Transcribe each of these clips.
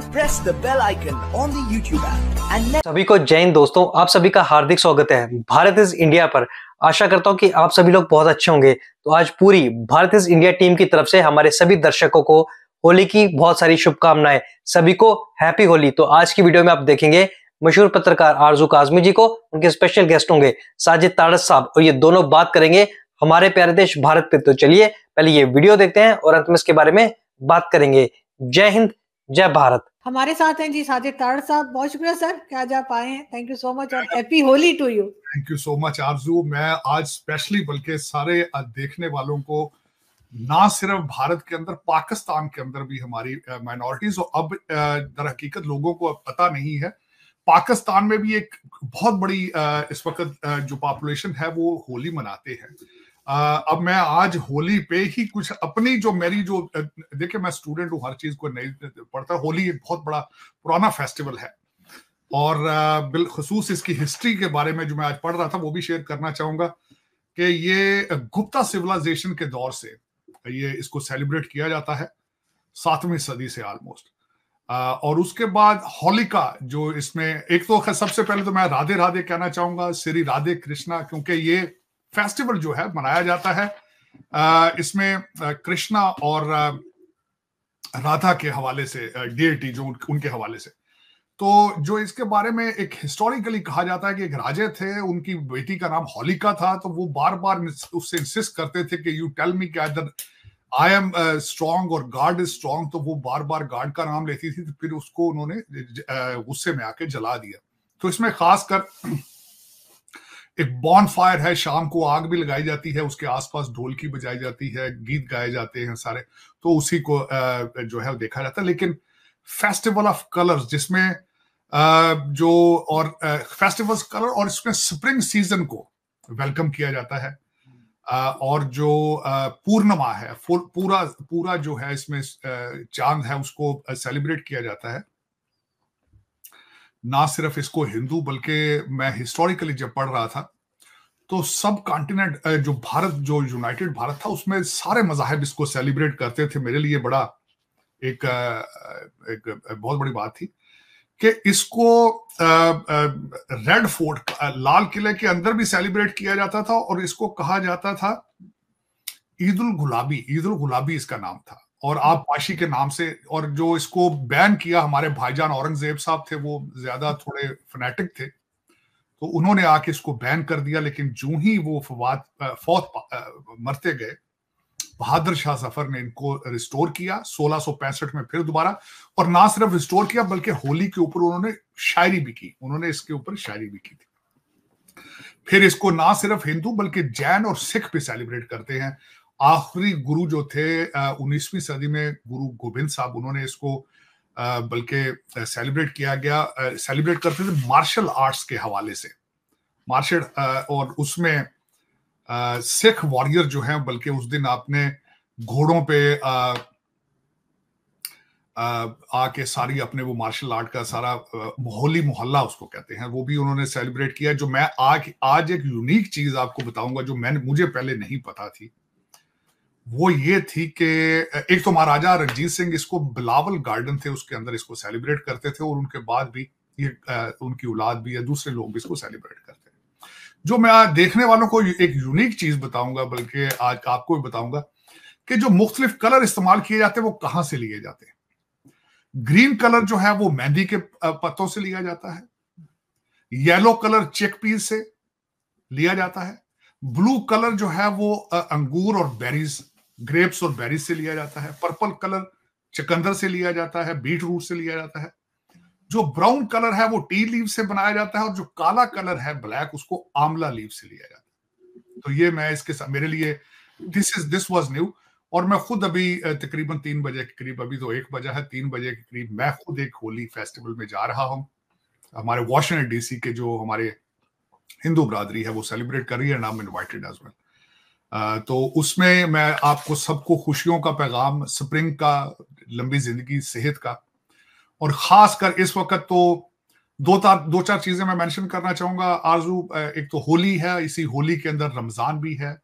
Press the bell icon on the YouTube सभी को जैन दोस्तों आप सभी का हार्दिक स्वागत है भारत इज इंडिया पर आशा करता हूँ कि आप सभी लोग बहुत अच्छे होंगे तो आज पूरी भारत इज इंडिया टीम की तरफ से हमारे सभी दर्शकों को होली की बहुत सारी शुभकामनाएं सभी को हैप्पी होली तो आज की वीडियो में आप देखेंगे मशहूर पत्रकार आरजू काजमी जी को उनके स्पेशल गेस्ट होंगे साजिद ताड़स साहब और ये दोनों बात करेंगे हमारे प्यारे देश भारत पे तो चलिए पहले ये वीडियो देखते हैं और अंत में इसके बारे में बात करेंगे जय हिंद जय भारत हमारे साथ हैं जी साजिद ताड़ साहब बहुत शुक्रिया सर क्या आज आप आए हैं थैंक यू सो मच और happy Holi to you thank you so much Aarzoo मैं आज स्पेशली बल्कि सारे देखने वालों को ना सिर्फ भारत के अंदर पाकिस्तान के अंदर भी हमारी माइनॉरिटीज और अब दर हकीकत लोगों को अब पता नहीं है पाकिस्तान में भी एक बहुत बड़ी इस वक्त जो पॉपुलेशन है वो होली मनाते हैं अब मैं आज होली पे ही कुछ अपनी जो मेरी जो देखिए मैं स्टूडेंट हूँ हर चीज को नहीं पढ़ता होली एक बहुत बड़ा पुराना फेस्टिवल है और बिलखसूस इसकी हिस्ट्री के बारे में जो मैं आज पढ़ रहा था वो भी शेयर करना चाहूंगा कि ये गुप्ता सिविलाइजेशन के दौर से ये इसको सेलिब्रेट किया जाता है सातवीं सदी से ऑलमोस्ट और उसके बाद होलिका जो इसमें एक तो सबसे पहले तो मैं राधे राधे कहना चाहूंगा श्री राधे कृष्णा क्योंकि ये फेस्टिवल जो है मनाया जाता है इसमें कृष्णा और राधा के हवाले से डेटी जो उनके हवाले से तो जो इसके बारे में एक हिस्टोरिकली कहा जाता है कि एक राजे थे उनकी बेटी का नाम होलिका था तो वो बार बार उससे इंसिस्ट करते थे कि यू टेल मी कि आई एम स्ट्रॉन्ग और गार्ड इज स्ट्रॉन्ग तो वो बार बार गार्ड का नाम लेती थी तो फिर उसको उन्होंने गुस्से में आके जला दिया तो इसमें खासकर एक बॉन फायर है शाम को आग भी लगाई जाती है उसके आसपास पास ढोलकी बजाई जाती है गीत गाए जाते हैं सारे तो उसी को जो है देखा जाता है लेकिन फेस्टिवल ऑफ कलर्स जिसमें जो और फेस्टिवल कलर और इसमें स्प्रिंग सीजन को वेलकम किया जाता है और जो पूर्णिमा है पूरा पूरा जो है इसमें चांद है उसको सेलिब्रेट किया जाता है ना सिर्फ इसको हिंदू बल्कि मैं हिस्टोरिकली जब पढ़ रहा था तो सब कॉन्टिनेंट जो भारत जो यूनाइटेड भारत था उसमें सारे मजाहब इसको सेलिब्रेट करते थे मेरे लिए बड़ा एक एक बहुत बड़ी बात थी कि इसको रेड फोर्ट लाल किले के अंदर भी सेलिब्रेट किया जाता था और इसको कहा जाता था ईद उल गुलाबी ईद उल गुलाबी इसका नाम था और आप पाशी के नाम से और जो इसको बैन किया हमारे भाईजान औरंगजेब साहब थे वो ज्यादा थोड़े फनेटिक थे तो उन्होंने आके इसको बैन कर दिया लेकिन जो ही वो फवाद फौत मरते गए बहादुर शाह जफर ने इनको रिस्टोर किया सोलह में फिर दोबारा और ना सिर्फ रिस्टोर किया बल्कि होली के ऊपर उन्होंने शायरी भी की उन्होंने इसके ऊपर शायरी भी की थी फिर इसको ना सिर्फ हिंदू बल्कि जैन और सिख भी सेलिब्रेट करते हैं आखिरी गुरु जो थे उन्नीसवीं सदी में गुरु गोविंद साहब उन्होंने इसको बल्कि सेलिब्रेट किया गया सेलिब्रेट करते थे मार्शल आर्ट्स के हवाले से मार्शल और उसमें सिख वॉरियर जो हैं बल्कि उस दिन आपने घोड़ों पे आके सारी अपने वो मार्शल आर्ट का सारा मोहली मोहल्ला उसको कहते हैं वो भी उन्होंने सेलिब्रेट किया जो मैं आज आज एक यूनिक चीज आपको बताऊंगा जो मैंने मुझे पहले नहीं पता थी वो ये थी कि एक तो महाराजा रणजीत सिंह इसको बिलावल गार्डन थे उसके अंदर इसको सेलिब्रेट करते थे और उनके बाद भी ये उनकी औलाद भी या दूसरे लोग भी इसको सेलिब्रेट करते हैं जो मैं आज देखने वालों को एक यूनिक चीज बताऊंगा बल्कि आज आपको भी बताऊंगा कि जो मुख्तलिफ कलर इस्तेमाल किए जाते हैं वो कहाँ से लिए जाते हैं ग्रीन कलर जो है वो मेहंदी के पत्तों से लिया जाता है येलो कलर चेक पीस से लिया जाता है ब्लू कलर जो है वो अंगूर और बेरीज ग्रेप्स और बेरीज से लिया जाता है पर्पल कलर चकंदर से लिया जाता है बीट रूट से लिया जाता है जो ब्राउन कलर है वो टी लीव से बनाया जाता है और जो काला कलर है ब्लैक उसको आमला लीव से लिया जाता है तो ये मैं इसके साथ मेरे लिए this is this was new और मैं खुद अभी तकरीबन तीन बजे के करीब अभी तो एक बजा है तीन बजे के करीब मैं खुद एक होली फेस्टिवल में जा रहा हूँ हमारे वॉशिंगटन डीसी के जो हमारे हिंदू बरादरी है वो सेलिब्रेट कर रही है नाम इन्वाइटेड एज वेल तो उसमें मैं आपको सबको खुशियों का पैगाम स्प्रिंग का लंबी जिंदगी सेहत का और खास कर इस वक्त तो दो तार दो चार चीजें मैं मेंशन करना चाहूंगा आरजू एक तो होली है इसी होली के अंदर रमजान भी है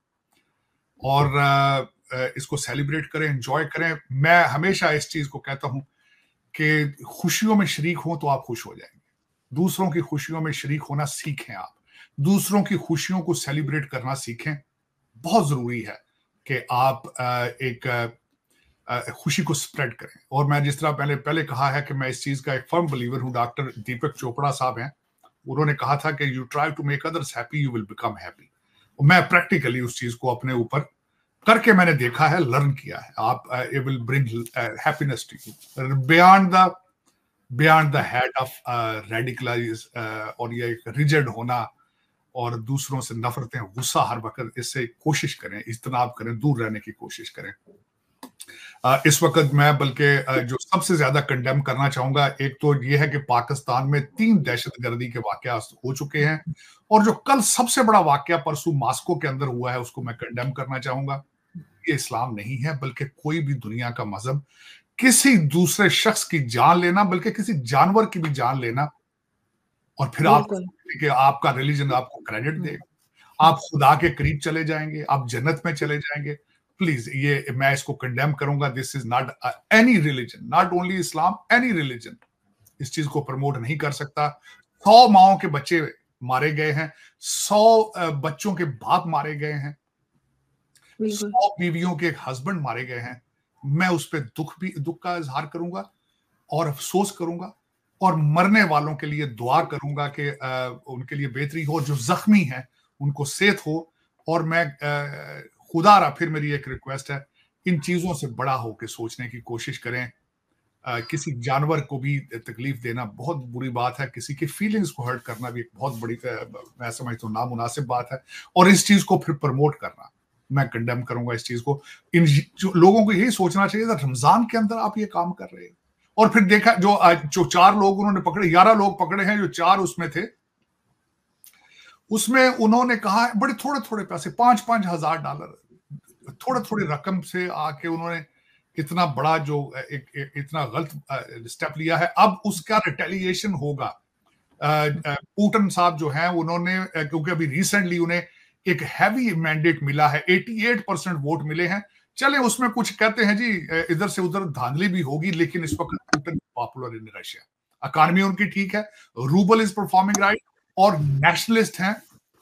और इसको सेलिब्रेट करें एंजॉय करें मैं हमेशा इस चीज को कहता हूं कि खुशियों में शरीक हो तो आप खुश हो जाएंगे दूसरों की खुशियों में शरीक होना सीखें आप दूसरों की खुशियों को सेलिब्रेट करना सीखें बहुत ज़रूरी है कि आप एक खुशी को स्प्रेड करें और मैं जिस तरह पहले पहले कहा है कि मैं इस चीज़ का एक फर्म बिलीवर हूं डॉक्टर दीपक चोपड़ा साहब हैं उन्होंने कहा था कि you try to make others happy you will become happy मैं प्रैक्टिकली उस चीज़ को अपने ऊपर करके मैंने देखा है लर्न किया है आप it will bring happiness to you beyond the beyond the head of radicalise और ये रिजिड होना और दूसरों से नफरतें गुस्सा हर वक्त इससे कोशिश करें इजतनाब करें दूर रहने की कोशिश करें इस वक्त मैं बल्कि जो सबसे ज्यादा कंडेम करना चाहूंगा एक तो यह है कि पाकिस्तान में तीन दहशत गर्दी के वाक़ हो चुके हैं और जो कल सबसे बड़ा वाक्य परसों मास्को के अंदर हुआ है उसको मैं कंडेम करना चाहूंगा ये इस्लाम नहीं है बल्कि कोई भी दुनिया का मजहब किसी दूसरे शख्स की जान लेना बल्कि किसी जानवर की भी जान लेना और फिर आप कि आपका रिलीजन आपको क्रेडिट हम्म। देगा आप खुदा के करीब चले जाएंगे आप जन्नत में चले जाएंगे प्लीज ये मैं इसको कंडेम करूंगा this is not any religion not only Islam any religion इस चीज को प्रमोट नहीं कर सकता सौ माओ के बच्चे मारे गए हैं सौ बच्चों के बाप मारे गए हैं सौ बीवियों के हस्बैंड मारे गए हैं मैं उस पर दुख भी दुख का इजहार करूंगा और अफसोस करूंगा और मरने वालों के लिए दुआ करूंगा कि उनके लिए बेहतरी हो जो जख्मी हैं उनको सेहत हो और मैं खुदा रहा फिर मेरी एक रिक्वेस्ट है इन चीज़ों से बड़ा हो के सोचने की कोशिश करें किसी जानवर को भी तकलीफ देना बहुत बुरी बात है किसी की फीलिंग्स को हर्ट करना भी एक बहुत बड़ी मैं समझता हूँ नामुनासिब बात है और इस चीज़ को फिर प्रमोट करना मैं कंडेम करूंगा इस चीज़ को इन लोगों को यही सोचना चाहिए रमज़ान के अंदर आप ये काम कर रहे हैं और फिर देखा जो जो चार लोग उन्होंने पकड़े ग्यारह लोग पकड़े हैं जो चार उसमें थे उसमें उन्होंने कहा बड़े थोड़े थोड़े पैसे पांच पांच हजार डॉलर थोड़े थोड़े रकम से आके उन्होंने इतना बड़ा जो एक, एक, इतना गलत स्टेप लिया है अब उसका रिटेलिएशन होगा पूटन साहब जो हैं उन्होंने क्योंकि अभी रिसेंटली उन्हें एक हैवी मैंडेट मिला है 88 परसेंट वोट मिले हैं चले उसमें कुछ कहते हैं जी इधर से उधर धांधली भी होगी लेकिन इस वक्त पॉपुलर इन रशिया अकानमी उनकी ठीक है रूबल इज परफॉर्मिंग राइट और नेशनलिस्ट हैं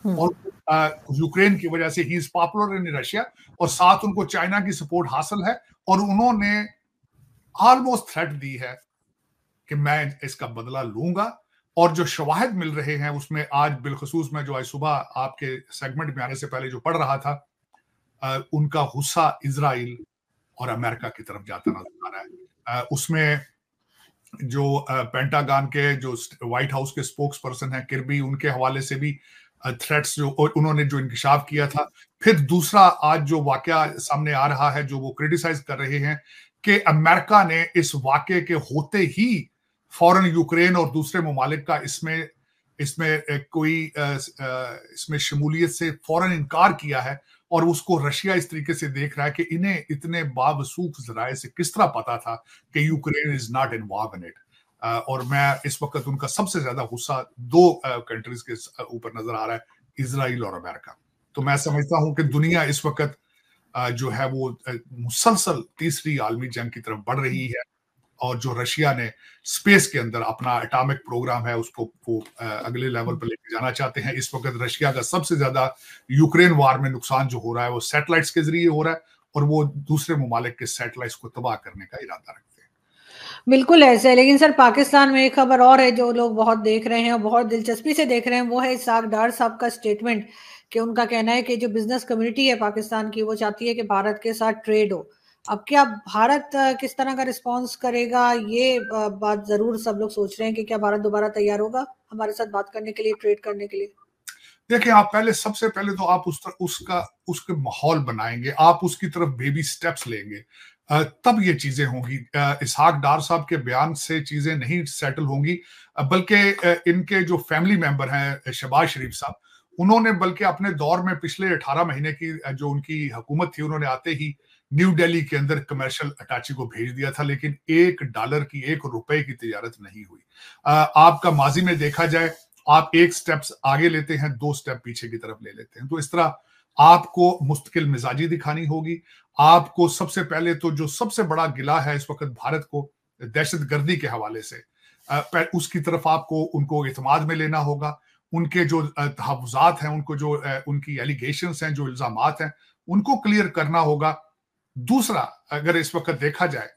हम्म। और यूक्रेन की वजह से ही इज पॉपुलर इन रशिया और साथ उनको चाइना की सपोर्ट हासिल है और उन्होंने ऑलमोस्ट थ्रेट दी है कि मैं इसका बदला लूंगा और जो शवाहद मिल रहे हैं उसमें आज बिलखसूस में जो आज सुबह आपके सेगमेंट में आने से पहले जो पढ़ रहा था उनका गुस्सा इसराइल और अमेरिका की तरफ जाता नजर आ रहा है उसमें जो पेंटागन के जो व्हाइट हाउस के स्पोक्स पर्सन है किरबी उनके हवाले से भी थ्रेट्स जो उन्होंने जो इंकशाफ किया था फिर दूसरा आज जो वाक्य सामने आ रहा है जो वो क्रिटिसाइज कर रहे हैं कि अमेरिका ने इस वाक्य के होते ही फौरन यूक्रेन और दूसरे ममालिक का इसमें इसमें कोई इसमें शमूलियत से फौरन इनकार किया है और उसको रशिया इस तरीके से देख रहा है कि इन्हें इतने बावसूख जराए से किस तरह पता था कि Ukraine is not involve in it और मैं इस वक्त उनका सबसे ज्यादा गुस्सा दो कंट्रीज के ऊपर नजर आ रहा है इसराइल और अमेरिका तो मैं समझता हूं कि दुनिया इस वक्त जो है वो मुसलसल तीसरी आलमी जंग की तरफ बढ़ रही है और जो रशिया ने स्पेस के अंदर अपना एटॉमिक प्रोग्राम है उसको वो अगले लेवल पर लेके जाना चाहते हैं इस वक्त रशिया का सबसे ज्यादा यूक्रेन वार में नुकसान जो हो रहा है वो सैटेलाइट्स के जरिए हो रहा है और वो दूसरे ममालिक के सैटेलाइट्स को तबाह करने का इरादा रखते हैं बिल्कुल ऐसे है लेकिन सर पाकिस्तान में एक खबर और है जो लोग बहुत देख रहे हैं और बहुत दिलचस्पी से देख रहे हैं वो है इसाक डार साहब का स्टेटमेंट कि उनका कहना है कि जो बिजनेस कम्युनिटी है पाकिस्तान की वो चाहती है कि भारत के साथ ट्रेड हो अब क्या भारत किस तरह का रिस्पांस करेगा ये बात जरूर सब लोग सोच रहे हैं कि क्या भारत दोबारा तैयार होगा हमारे साथ बात करने के लिए ट्रेड करने के लिए देखिए आप पहले सबसे पहले तो आप उस तर, उसका उसके माहौल बनाएंगे आप उसकी तरफ बेबी स्टेप्स लेंगे तब ये चीजें होंगी इसहाक डार साहब के बयान से चीजें नहीं सेटल होंगी बल्कि इनके जो फैमिली मेंबर हैं शहबाज शरीफ साहब उन्होंने बल्कि अपने दौर में पिछले 18 महीने की जो उनकी हुकूमत थी उन्होंने आते ही न्यू दिल्ली के अंदर कमर्शियल अटाची को भेज दिया था लेकिन एक डॉलर की एक रुपए की तजारत नहीं हुई आपका माजी में देखा जाए आप एक स्टेप्स आगे लेते हैं दो स्टेप पीछे की तरफ ले लेते हैं तो इस तरह आपको मुस्तकिल मिजाजी दिखानी होगी आपको सबसे पहले तो जो सबसे बड़ा गिला है इस वक्त भारत को दहशत गर्दी के हवाले से उसकी तरफ आपको उनको इतमाद में लेना होगा उनके जो तहफात हैं उनको जो उनकी एलिगेशन हैं जो इल्जाम हैं उनको क्लियर करना होगा दूसरा अगर इस वक्त देखा जाए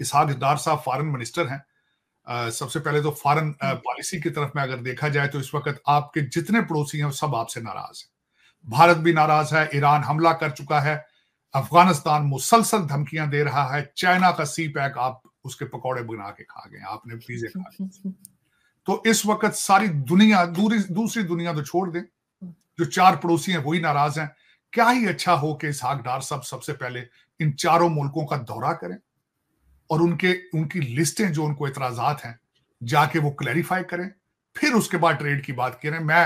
इसहाक डार साहब फॉरेन मिनिस्टर हैं सबसे पहले तो फॉरन पॉलिसी हम्म। की तरफ में अगर देखा जाए तो इस वक्त आपके जितने पड़ोसी हैं सब आपसे नाराज है भारत भी नाराज है ईरान हमला कर चुका है अफगानिस्तान मुसलसल धमकियां दे रहा है चाइना का सी पैक आप उसके पकौड़े बना के खा गए आपने पीजे खा गए तो इस वक्त सारी दुनिया दूसरी दुनिया तो छोड़ दें जो चार पड़ोसी हैं वही नाराज हैं क्या ही अच्छा हो कि इसहाक डार साहब सबसे पहले इन चारों मुल्कों का दौरा करें और उनके उनकी लिस्टें जो उनको इतराजात हैं जाके वो क्लैरिफाई करें फिर उसके बाद ट्रेड की बात करें मैं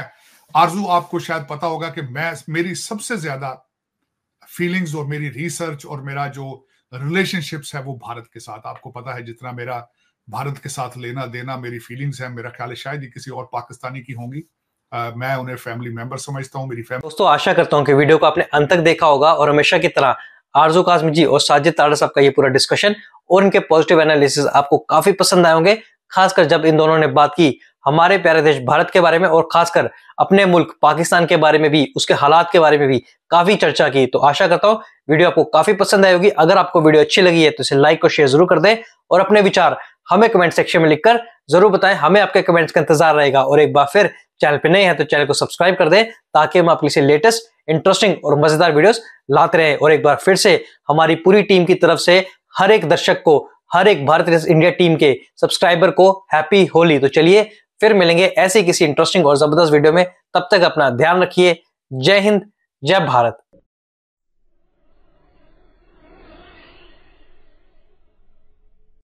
आरजू आपको शायद पता होगा कि मैं मेरी सबसे ज्यादा फीलिंग्स और मेरी रिसर्च और मेरा जो रिलेशनशिप्स है वो भारत के साथ आपको पता है जितना मेरा भारत के साथ लेना देना मेरी फीलिंग्स है मेरा ख्याल है शायद ही किसी और पाकिस्तानी की होंगी मैं उन्हें फैमिली मेंबर समझता हूँ मेरी फैमिली दोस्तों आशा करता हूँ कि वीडियो को आपने अंत तक देखा होगा और हमेशा की तरह आरजू काजमी जी और साजिद तारा साहब का ये पूरा डिस्कशन और इनके पॉजिटिव एनालिसिस आपको काफी पसंद आए होंगे खासकर जब इन दोनों ने बात की हमारे प्यारे देश भारत के बारे में और खासकर अपने मुल्क पाकिस्तान के बारे में भी उसके हालात के बारे में भी काफी चर्चा की तो आशा करता हूँ वीडियो आपको काफी पसंद आई होगी अगर आपको वीडियो अच्छी लगी है तो इसे लाइक और शेयर जरूर कर दें और अपने विचार हमें कमेंट सेक्शन में लिखकर जरूर बताएं हमें आपके कमेंट्स का इंतजार रहेगा और एक बार फिर चैनल पे नए हैं तो चैनल को सब्सक्राइब कर दें ताकि हम आपके लिए लेटेस्ट इंटरेस्टिंग और मजेदार वीडियोस लाते रहे और एक बार फिर से हमारी पूरी टीम की तरफ से हर एक दर्शक को हर एक भारत इंडिया टीम के सब्सक्राइबर को हैप्पी होली तो चलिए फिर मिलेंगे ऐसी किसी इंटरेस्टिंग और जबरदस्त वीडियो में तब तक अपना ध्यान रखिए जय हिंद जय भारत